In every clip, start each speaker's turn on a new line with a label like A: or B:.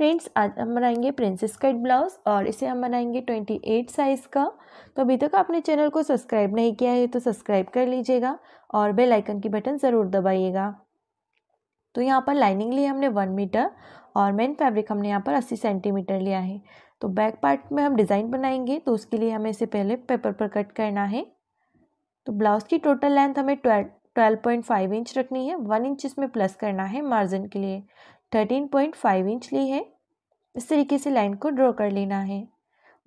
A: friends आज हम बनाएंगे प्रिंसेस कट ब्लाउज़ और इसे हम बनाएंगे ट्वेंटी एट साइज़ का तो अभी तक आपने चैनल को सब्सक्राइब नहीं किया है तो सब्सक्राइब कर लीजिएगा और बेल आइकन की बटन ज़रूर दबाइएगा तो यहाँ पर लाइनिंग ली हमने वन मीटर और मेन फैब्रिक हमने यहाँ पर अस्सी सेंटीमीटर लिया है तो बैक पार्ट में हम डिज़ाइन बनाएंगे तो उसके लिए हमें इसे पहले पेपर पर कट करना है तो ब्लाउज़ की टोटल लेंथ हमें twelve twelve point five inch रखनी है वन इंच इसमें प्लस करना है मार्जिन के लिए थर्टीन पॉइंट फाइव इंच ली है इस तरीके से लाइन को ड्रॉ कर लेना है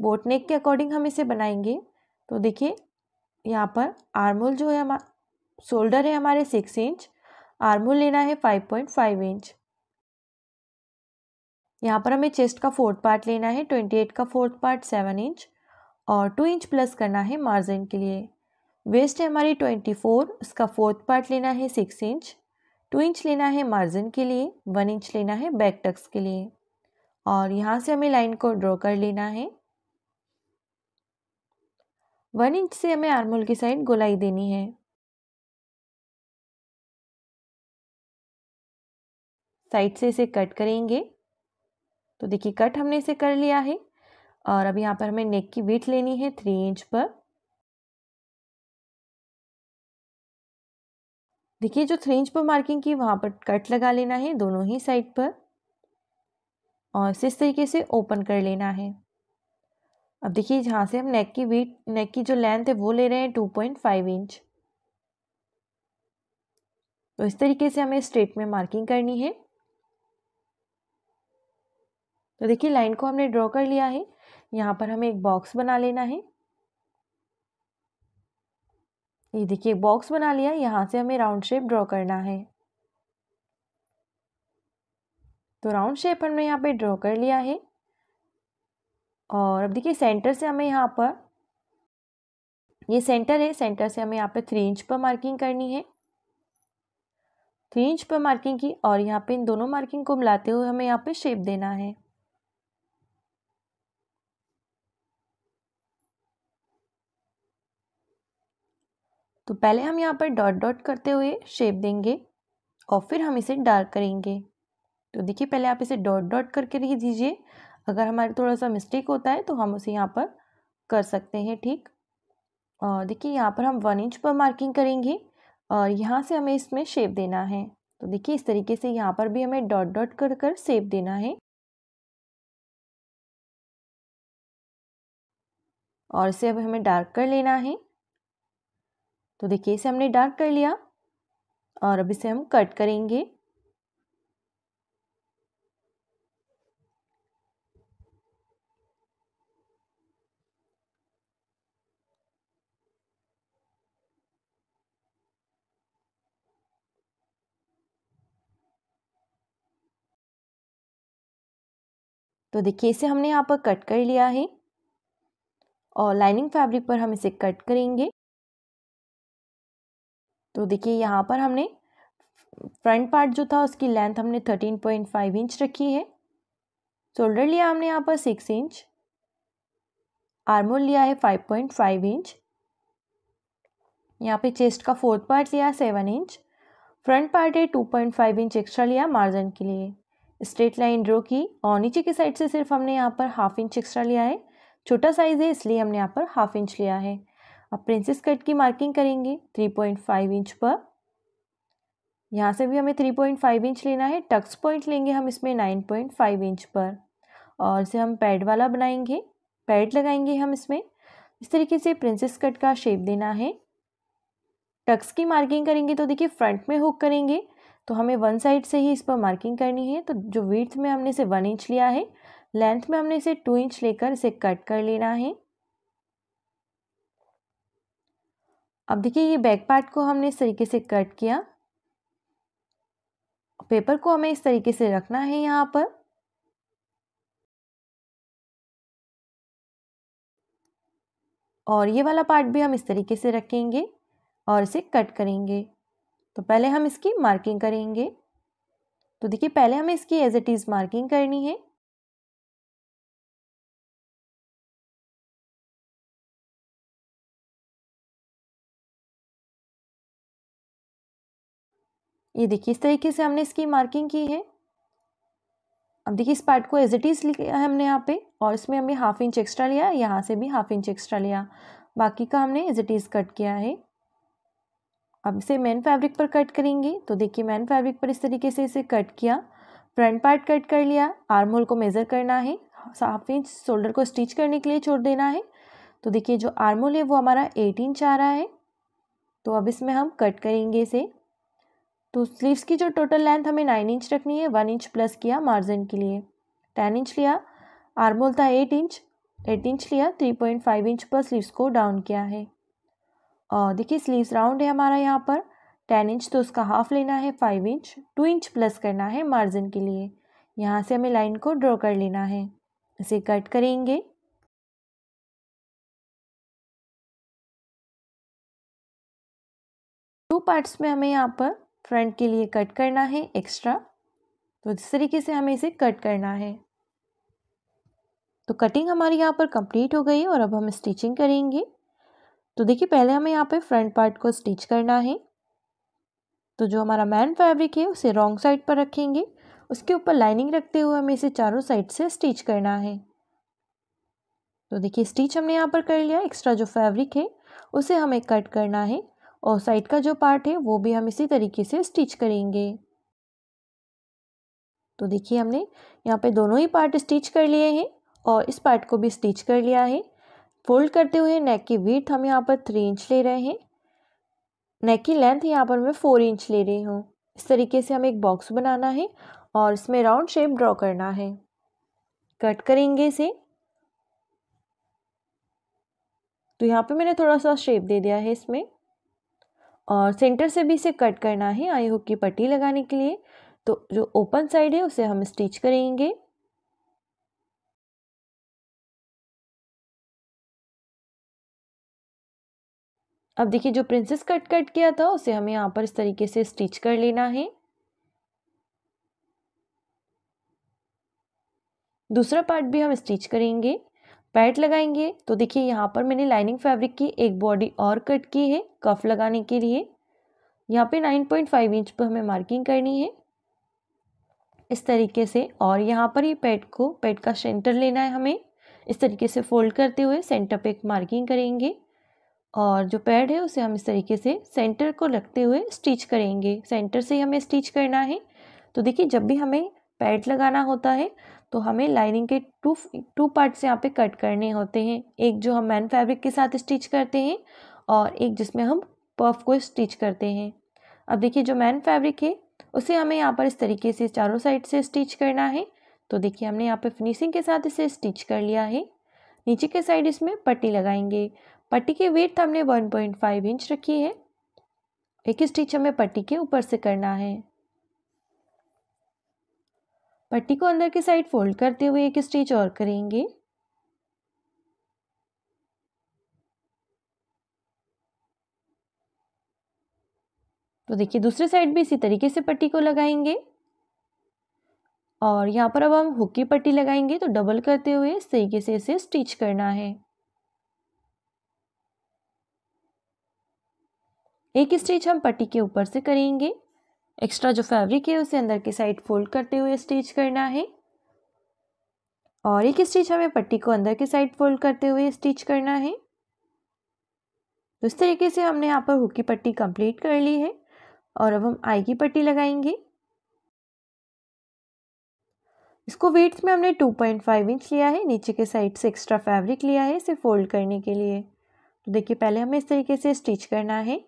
A: बोट नेक के अकॉर्डिंग हम इसे बनाएंगे तो देखिए यहाँ पर आर्मोल जो है हमारा शोल्डर है हमारे सिक्स इंच आर्मोल लेना है फाइव पॉइंट फाइव इंच यहाँ पर हमें चेस्ट का फोर्थ पार्ट लेना है ट्वेंटी एट का फोर्थ पार्ट सेवन इंच और टू इंच प्लस करना है मार्जिन के लिए वेस्ट है हमारी ट्वेंटी फोर उसका फोर्थ पार्ट लेना है सिक्स इंच टू इंच लेना है मार्जिन के लिए वन इंच लेना है बैक टक्स के लिए और यहाँ से हमें लाइन को ड्रॉ कर लेना है
B: वन इंच से हमें आर्मोल की साइड गोलाई देनी है साइड से इसे कट करेंगे
A: तो देखिए कट हमने इसे कर लिया है और अब यहाँ पर हमें नेक की वीट लेनी है थ्री इंच पर देखिए जो थ्री इंच पर मार्किंग की वहाँ पर कट लगा लेना है दोनों ही साइड पर और इस तरीके से ओपन कर लेना है अब देखिए जहाँ से हम नेक की वीट नेक की जो लेंथ है वो ले रहे हैं टू पॉइंट फाइव इंच तो इस तरीके से हमें स्ट्रेट में मार्किंग करनी है तो देखिए लाइन को हमने ड्रॉ कर लिया है यहाँ पर हमें एक बॉक्स बना लेना है ये देखिए बॉक्स बना लिया यहाँ से हमें राउंड शेप ड्रॉ करना है तो राउंड शेप हमने यहाँ पे ड्रॉ कर लिया है और अब देखिए सेंटर से हमें यहाँ पर ये सेंटर है सेंटर से हमें यहाँ पे थ्री इंच पर मार्किंग करनी है थ्री इंच पर मार्किंग की और यहाँ पे इन दोनों मार्किंग को मिलाते हुए हमें यहाँ पे शेप देना है तो पहले हम यहाँ पर डॉट डॉट करते हुए शेप देंगे और फिर हम इसे डार्क करेंगे तो देखिए पहले आप इसे डॉट डॉट करके रख दीजिए अगर हमारे थोड़ा सा मिस्टेक होता है तो हम उसे यहाँ पर कर सकते हैं ठीक और देखिए यहाँ पर हम वन इंच पर मार्किंग करेंगे और यहाँ से हमें इसमें शेप देना है तो देखिए इस तरीके से यहाँ पर भी हमें डॉट डॉट कर कर शेप देना है
B: और इसे अब हमें डार्क कर लेना है तो देखिए इसे हमने डार्क कर लिया
A: और अब इसे हम कट करेंगे तो देखिए इसे हमने यहाँ पर कट कर लिया है और लाइनिंग फैब्रिक पर हम इसे कट करेंगे तो देखिए यहाँ पर हमने फ्रंट पार्ट जो था उसकी लेंथ हमने थर्टीन पॉइंट फाइव इंच रखी है शोल्डर लिया हमने यहाँ पर सिक्स इंच आर्मोल लिया है फाइव पॉइंट फाइव इंच यहाँ पे चेस्ट का फोर्थ पार्ट लिया सेवन इंच फ्रंट पार्ट है two point five inch extra लिया मार्जिन के लिए स्ट्रेट लाइन ड्रो की और नीचे की साइड से सिर्फ हमने यहाँ पर हाफ इंच एक्स्ट्रा लिया है छोटा साइज़ है इसलिए हमने यहाँ पर हाफ इंच लिया है अब प्रिंसेस कट की मार्किंग करेंगे 3.5 इंच पर यहाँ से भी हमें 3.5 इंच लेना है टक्स पॉइंट लेंगे हम इसमें 9.5 इंच पर और इसे हम पैड वाला बनाएंगे पैड लगाएंगे हम इसमें इस तरीके से प्रिंसेस कट का शेप देना है टक्स की मार्किंग करेंगे तो देखिए फ्रंट में हुक करेंगे तो हमें वन साइड से ही इस पर मार्किंग करनी है तो जो वीथ में हमने इसे वन इंच लिया है लेंथ में हमने इसे टू इंच लेकर इसे कट कर लेना है अब देखिए ये बैक पार्ट को हमने इस तरीके से कट किया
B: पेपर को हमें इस तरीके से रखना है यहाँ पर
A: और ये वाला पार्ट भी हम इस तरीके से रखेंगे और इसे कट करेंगे तो पहले
B: हम इसकी मार्किंग करेंगे तो देखिए पहले हमें इसकी एज इट इज़ मार्किंग करनी है ये देखिए इस तरीके से हमने इसकी मार्किंग की है अब देखिए इस
A: पार्ट को एज इट इज़ लिया है हमने यहाँ पे और इसमें हमने हाफ इंच एक्स्ट्रा लिया यहाँ से भी हाफ इंच एक्स्ट्रा लिया बाकी का हमने एज इट इज़ कट किया है अब इसे मेन फैब्रिक पर कट करेंगे तो देखिए मेन फैब्रिक पर इस तरीके से इसे कट किया फ्रंट पार्ट कट कर लिया आर्म होल को मेज़र करना है हाफ इंच शोल्डर को स्टिच करने के लिए छोड़ देना है तो देखिए जो आर्म होल है वो हमारा एट इंच आ रहा है तो अब इसमें हम कट करेंगे इसे तो स्लीव्स की जो टोटल लेंथ हमें नाइन इंच रखनी है वन इंच प्लस किया मार्जिन के लिए टेन इंच लिया आर्मोल था एट इंच एट इंच लिया थ्री पॉइंट फाइव इंच पर स्लीव्स को डाउन किया है और देखिए स्लीव्स राउंड है हमारा यहाँ पर टेन इंच तो उसका हाफ लेना है five inch two inch plus करना है मार्जिन के लिए यहाँ से हमें लाइन को
B: ड्रॉ कर लेना है इसे कट करेंगे टू पार्ट्स में हमें यहाँ
A: पर फ्रंट के लिए कट करना है एक्स्ट्रा तो इस तरीके से हमें इसे कट करना है तो कटिंग हमारी यहाँ पर कंप्लीट हो गई और अब हम स्टिचिंग करेंगे तो देखिए पहले हमें यहाँ पे फ्रंट पार्ट को स्टिच करना है तो जो हमारा मैन फैब्रिक है उसे रॉन्ग साइड पर रखेंगे उसके ऊपर लाइनिंग रखते हुए हमें इसे चारों साइड से स्टिच करना है तो देखिए स्टिच हमने यहाँ पर कर लिया एक्स्ट्रा जो फैब्रिक है उसे हमें कट करना है और साइड का जो पार्ट है वो भी हम इसी तरीके से स्टिच करेंगे तो देखिए हमने यहाँ पे दोनों ही पार्ट स्टिच कर लिए हैं और इस पार्ट को भी स्टिच कर लिया है फोल्ड करते हुए नेक की वीथ हम यहाँ पर थ्री इंच ले रहे हैं नेक की लेंथ यहाँ पर मैं फोर इंच ले रही हूँ इस तरीके से हमें एक बॉक्स बनाना है और इसमें राउंड शेप ड्रॉ करना है कट करेंगे इसे तो यहाँ पे मैंने थोड़ा सा शेप दे दिया है इसमें और सेंटर से भी इसे कट करना है आई हुक की पट्टी लगाने के लिए तो जो ओपन साइड है उसे हम स्टिच करेंगे
B: अब देखिए जो प्रिंसेस कट कट किया था उसे हमें यहाँ पर इस तरीके से
A: स्टिच कर लेना है दूसरा पार्ट भी हम स्टिच करेंगे पैट लगाएंगे तो देखिए यहाँ पर मैंने लाइनिंग फैब्रिक की एक बॉडी और कट की है कफ लगाने के लिए यहाँ पे 9.5 इंच पर हमें मार्किंग करनी है इस तरीके से और यहाँ पर ये पैट को पैट का सेंटर लेना है हमें इस तरीके से फोल्ड करते हुए सेंटर पे एक मार्किंग करेंगे और जो पैड है उसे हम इस तरीके से सेंटर को रखते हुए स्टिच करेंगे सेंटर से हमें स्टिच करना है तो देखिए जब भी हमें पैड लगाना होता है तो हमें लाइनिंग के टू टू पार्ट्स यहाँ पे कट करने होते हैं एक जो हम मैन फैब्रिक के साथ स्टिच करते हैं और एक जिसमें हम पफ को स्टिच करते हैं अब देखिए जो मैन फैब्रिक है उसे हमें यहाँ पर इस तरीके से चारों साइड से स्टिच करना है तो देखिए हमने यहाँ पर फिनिशिंग के साथ इसे स्टिच कर लिया है नीचे के साइड इसमें पट्टी लगाएंगे पट्टी की वेट हमने वन इंच रखी है एक स्टिच हमें पट्टी के ऊपर से करना है पट्टी को अंदर की साइड फोल्ड करते हुए एक स्टिच और करेंगे तो देखिए दूसरे साइड भी इसी तरीके से पट्टी को लगाएंगे और यहाँ पर अब हम हुक की पट्टी लगाएंगे तो डबल करते हुए इस तरीके से इसे स्टिच करना है एक स्टिच हम पट्टी के ऊपर से करेंगे एक्स्ट्रा जो फैब्रिक है उसे अंदर की साइड फोल्ड करते हुए स्टिच करना है और एक स्टिच हमें पट्टी को अंदर की साइड फोल्ड करते हुए स्टिच करना है तो इस तरीके से हमने यहाँ पर हुक की पट्टी कंप्लीट कर ली है और अब हम आई की पट्टी लगाएंगे इसको वेट्स में हमने 2.5 इंच लिया है नीचे के साइड से एक्स्ट्रा फैब्रिक लिया है इसे फोल्ड करने के लिए तो देखिए पहले हमें इस तरीके से स्टिच करना है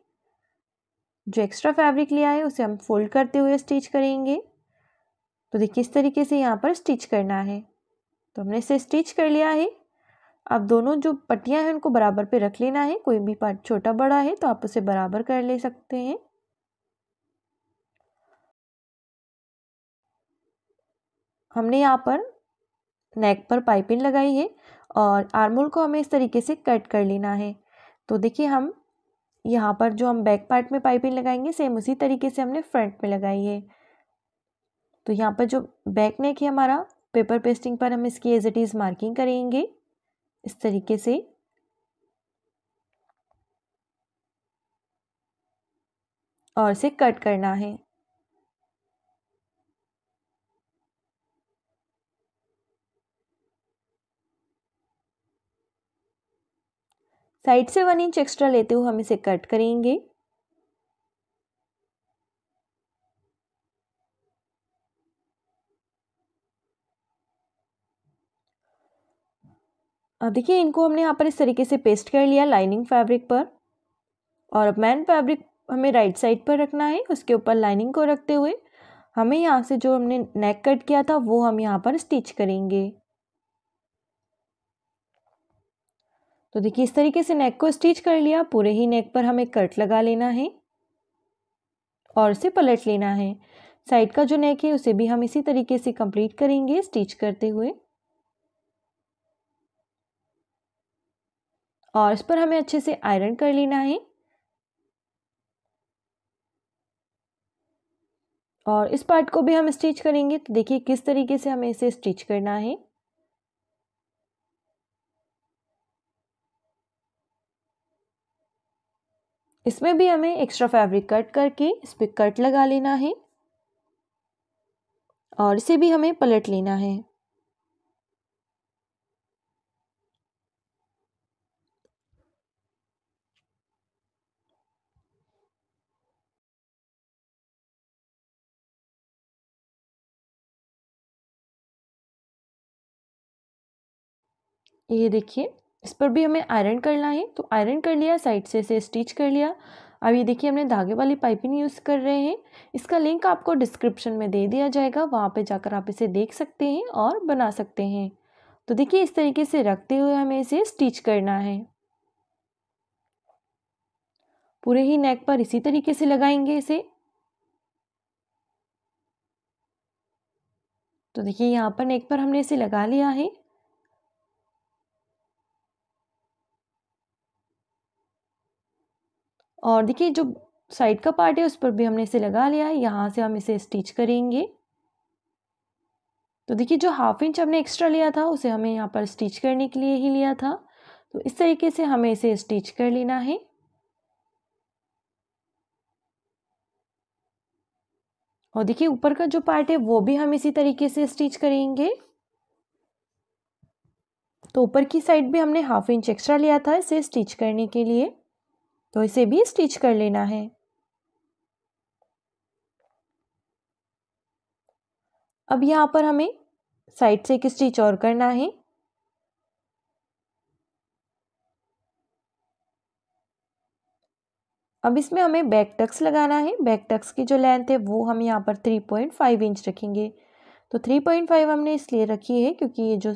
A: जो एक्स्ट्रा फैब्रिक लिया है उसे हम फोल्ड करते हुए स्टिच करेंगे तो देखिए इस तरीके से यहाँ पर स्टिच करना है तो हमने इसे स्टिच कर लिया है अब दोनों जो पट्टियाँ हैं उनको बराबर पे रख लेना है कोई भी पार्ट छोटा बड़ा है तो आप उसे बराबर कर ले सकते हैं हमने यहाँ पर नेक पर पाइपिंग लगाई है और आर्मोल को हमें इस तरीके से कट कर लेना है तो देखिए हम यहाँ पर जो हम बैक पार्ट में पाइपिंग लगाएंगे सेम उसी तरीके से हमने फ्रंट में लगाई है तो यहाँ पर जो बैक नेक है हमारा पेपर पेस्टिंग पर हम इसकी एज इट इज़ मार्किंग करेंगे इस तरीके से और इसे कट करना है साइड से वन इंच एक्स्ट्रा लेते हुए हम इसे कट करेंगे अब देखिए इनको हमने यहाँ पर इस तरीके से पेस्ट कर लिया लाइनिंग फैब्रिक पर और अब मैन फैब्रिक हमें राइट साइड पर रखना है उसके ऊपर लाइनिंग को रखते हुए हमें यहाँ से जो हमने नेक कट किया था वो हम यहाँ पर स्टिच करेंगे तो देखिए इस तरीके से नेक को स्टिच कर लिया पूरे ही नेक पर हमें कट लगा लेना है और उसे पलट लेना है साइड का जो नेक है उसे भी हम इसी तरीके से कंप्लीट करेंगे स्टिच करते हुए और इस पर हमें अच्छे से आयरन कर लेना है और इस पार्ट को भी हम स्टिच करेंगे तो देखिए किस तरीके से हमें इसे स्टिच करना है इसमें भी हमें एक्स्ट्रा फैब्रिक कट करके इस पर कट लगा लेना है और इसे भी हमें पलट लेना है
B: ये देखिए इस पर भी हमें आयरन करना है
A: तो आयरन कर लिया साइड से इसे स्टिच कर लिया अब ये देखिए हमने धागे वाली पाइपिंग यूज़ कर रहे हैं इसका लिंक आपको डिस्क्रिप्शन में दे दिया जाएगा वहाँ पे जाकर आप इसे देख सकते हैं और बना सकते हैं तो देखिए इस तरीके से रखते हुए हमें इसे स्टिच करना है पूरे ही नेक पर इसी तरीके से लगाएंगे इसे तो देखिए यहाँ पर नेक पर हमने इसे लगा लिया है और देखिए जो साइड का पार्ट है उस पर भी हमने इसे लगा लिया है यहाँ से हम इसे स्टिच करेंगे तो देखिए जो हाफ इंच हमने एक्स्ट्रा लिया था उसे हमें यहाँ पर स्टिच करने के लिए ही लिया था तो इस तरीके से हमें इसे स्टिच कर लेना है और देखिए ऊपर का जो पार्ट है वो भी हम इसी तरीके से स्टिच करेंगे तो ऊपर की साइड भी हमने हाफ इंच एक्स्ट्रा लिया था इसे स्टिच करने के लिए तो इसे भी स्टिच कर लेना है अब यहाँ पर हमें साइड से एक स्टिच और करना है अब इसमें हमें बैक टक्स लगाना है बैक टक्स की जो लेंथ है वो हम यहाँ पर थ्री पॉइंट फाइव इंच रखेंगे तो थ्री पॉइंट फाइव हमने इसलिए रखी है क्योंकि ये जो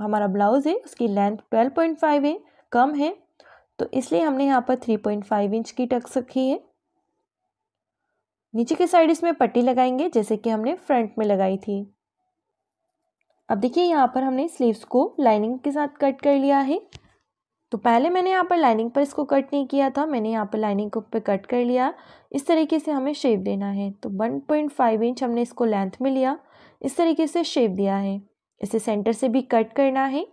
A: हमारा ब्लाउज़ है उसकी लेंथ ट्वेल्व पॉइंट फाइव है कम है तो इसलिए हमने यहाँ पर थ्री पॉइंट फाइव इंच की टक्स रखी है नीचे के साइड इसमें पट्टी लगाएंगे जैसे कि हमने फ्रंट में लगाई थी अब देखिए यहाँ पर हमने स्लीव्स को लाइनिंग के साथ कट कर लिया है तो पहले मैंने यहाँ पर लाइनिंग पर इसको कट नहीं किया था मैंने यहाँ पर लाइनिंग को पर कट कर लिया इस तरीके से हमें शेप देना है तो 1.5 इंच हमने इसको लेंथ में लिया इस तरीके से शेप दिया है इसे सेंटर से भी कट करना है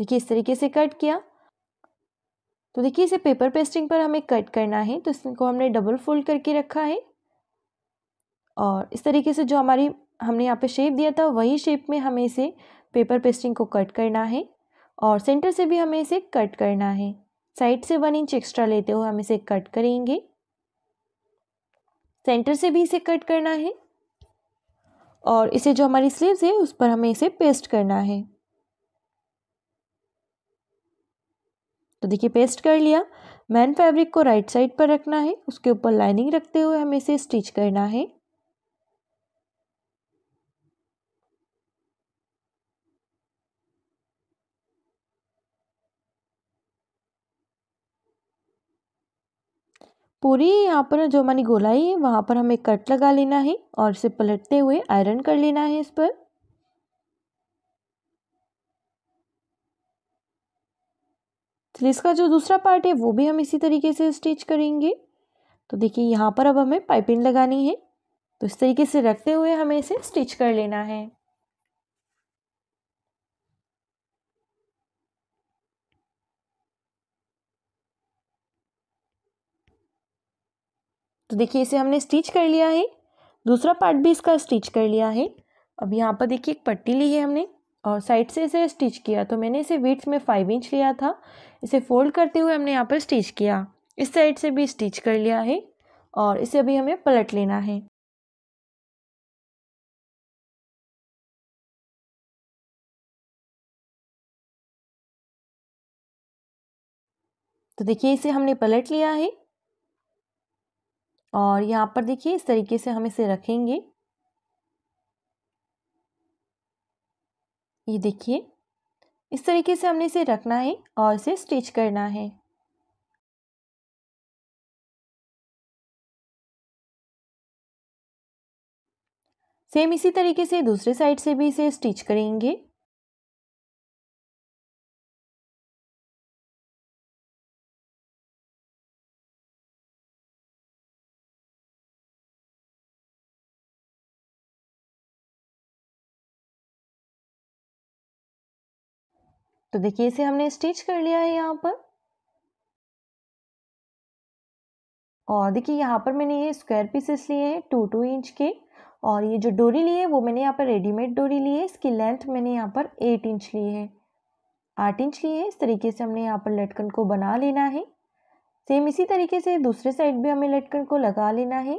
A: देखिए इस तरीके से कट किया तो देखिए इसे पेपर पेस्टिंग पर हमें कट करना है तो इसको हमने डबल फोल्ड करके रखा है और इस तरीके से जो हमारी हमने यहाँ पे शेप दिया था वही शेप में हमें इसे पेपर पेस्टिंग को कट करना है और सेंटर से भी हमें इसे कट करना है साइड से वन इंच एक्स्ट्रा लेते हुए हम इसे कट करेंगे सेंटर से भी इसे कट करना है और इसे जो हमारी स्लीव्स है उस पर हमें इसे पेस्ट करना है तो देखिए पेस्ट कर लिया मैन फैब्रिक को राइट साइड पर रखना है उसके ऊपर लाइनिंग रखते हुए हमें इसे स्टिच करना है पूरी यहाँ पर जो हमारी गोलाई है वहाँ पर हमें कट लगा लेना है और इसे पलटते हुए आयरन कर लेना है इस पर तो इसका जो दूसरा पार्ट है वो भी हम इसी तरीके से स्टिच करेंगे तो देखिए यहाँ पर अब हमें पाइपिंग लगानी है तो इस तरीके से रखते हुए हमें इसे स्टिच कर लेना है तो देखिए इसे हमने स्टिच कर लिया है दूसरा पार्ट भी इसका स्टिच कर लिया है अब यहाँ पर देखिए एक पट्टी ली है हमने और साइड से इसे स्टिच किया तो मैंने इसे वीट्स में फाइव इंच लिया था इसे फोल्ड करते हुए हमने यहाँ पर स्टिच किया इस साइड से भी स्टिच कर लिया है
B: और इसे अभी हमें पलट लेना है तो देखिए इसे हमने पलट लिया है
A: और यहाँ पर देखिए इस तरीके से हम इसे रखेंगे ये देखिए इस तरीके से हमने इसे रखना है
B: और इसे स्टिच करना है सेम इसी तरीके से दूसरे साइड से भी इसे स्टिच करेंगे तो देखिए इसे हमने स्टिच कर लिया है यहाँ पर और देखिए
A: यहाँ पर मैंने ये स्क्वायर पीसेस लिए हैं टू टू इंच के और ये जो डोरी ली है वो मैंने यहाँ पर रेडीमेड डोरी ली है इसकी लेंथ मैंने यहाँ पर एट इंच ली है आठ इंच ली है इस तरीके से हमने यहाँ पर लटकन को बना लेना है सेम इसी तरीके से दूसरे साइड भी हमें लटकन को लगा लेना है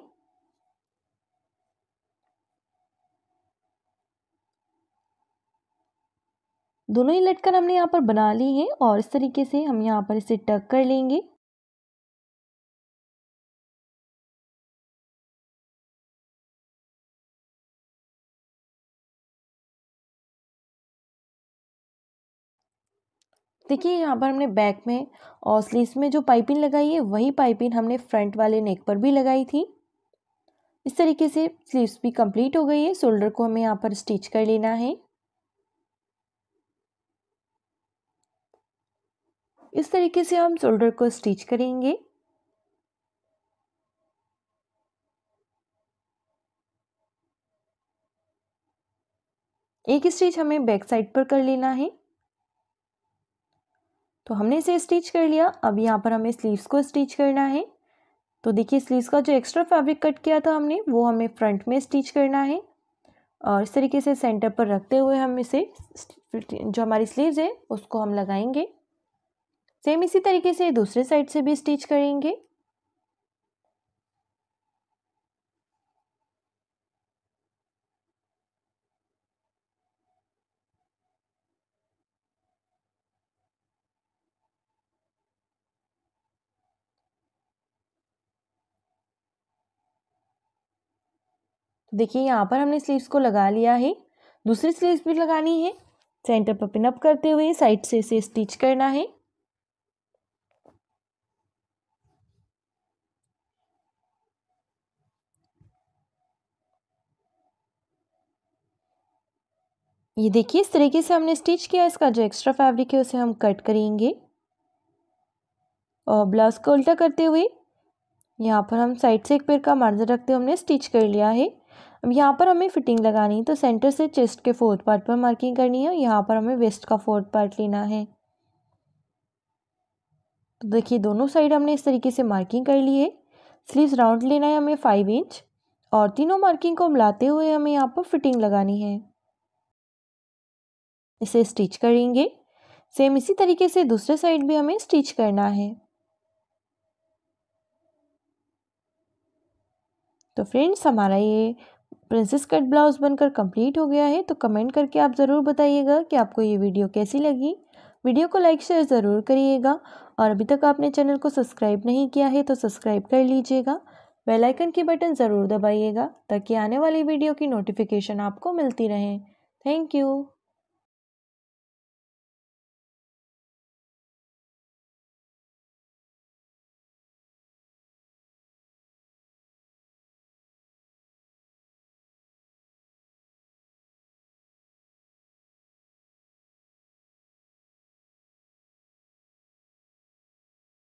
A: दोनों ही लटकन हमने यहाँ पर बना ली है और
B: इस तरीके से हम यहाँ पर इसे टक कर लेंगे देखिए
A: यहाँ पर हमने बैक में और स्लीव्स में जो पाइपिंग लगाई है वही पाइपिंग हमने फ्रंट वाले नेक पर भी लगाई थी इस तरीके से स्लीव्स भी कंप्लीट हो गई है शोल्डर को हमें यहाँ पर स्टिच कर लेना है इस तरीके से हम शोल्डर को स्टिच करेंगे एक स्टिच हमें बैक साइड पर कर लेना है तो हमने इसे स्टिच कर लिया अब यहाँ पर हमें स्लीव्स को स्टिच करना है तो देखिए स्लीव्स का जो एक्स्ट्रा फैब्रिक कट किया था हमने वो हमें फ्रंट में स्टिच करना है और इस तरीके से सेंटर पर रखते हुए हम इसे जो हमारी स्लीव्स है उसको हम लगाएंगे सेम इसी तरीके से दूसरे साइड से भी स्टिच करेंगे तो देखिए यहाँ पर हमने स्लीव्स को लगा लिया है दूसरी स्लीव्स भी लगानी है सेंटर पर पिनअप करते हुए साइड से इसे स्टिच करना है ये देखिए इस तरीके से हमने स्टिच किया इसका जो एक्स्ट्रा फैब्रिक है उसे हम कट करेंगे और ब्लाउज़ को उल्टा करते हुए यहाँ पर हम साइड से एक पेड़ का मार्जर रखते हुए हमने स्टिच कर लिया है अब यहाँ पर हमें फिटिंग लगानी है तो सेंटर से चेस्ट के फोर्थ पार्ट पर मार्किंग करनी है यहाँ पर हमें वेस्ट का फोर्थ पार्ट लेना है तो देखिए दोनों साइड हमने इस तरीके से मार्किंग कर ली है स्लीव्स राउंड लेना है हमें फाइव इंच और तीनों मार्किंग को मिलाते हुए हमें यहाँ पर फिटिंग लगानी है इसे स्टिच करेंगे सेम इसी तरीके से दूसरे साइड भी हमें स्टिच करना है तो फ्रेंड्स हमारा ये प्रिंसेस कट ब्लाउज़ बनकर कंप्लीट हो गया है तो कमेंट करके आप ज़रूर बताइएगा कि आपको ये वीडियो कैसी लगी वीडियो को लाइक शेयर ज़रूर करिएगा और अभी तक आपने चैनल को सब्सक्राइब नहीं किया है तो सब्सक्राइब कर लीजिएगा बेल आइकन के बटन ज़रूर दबाइएगा ताकि आने वाली वीडियो की नोटिफिकेशन आपको मिलती
B: रहे थैंक यू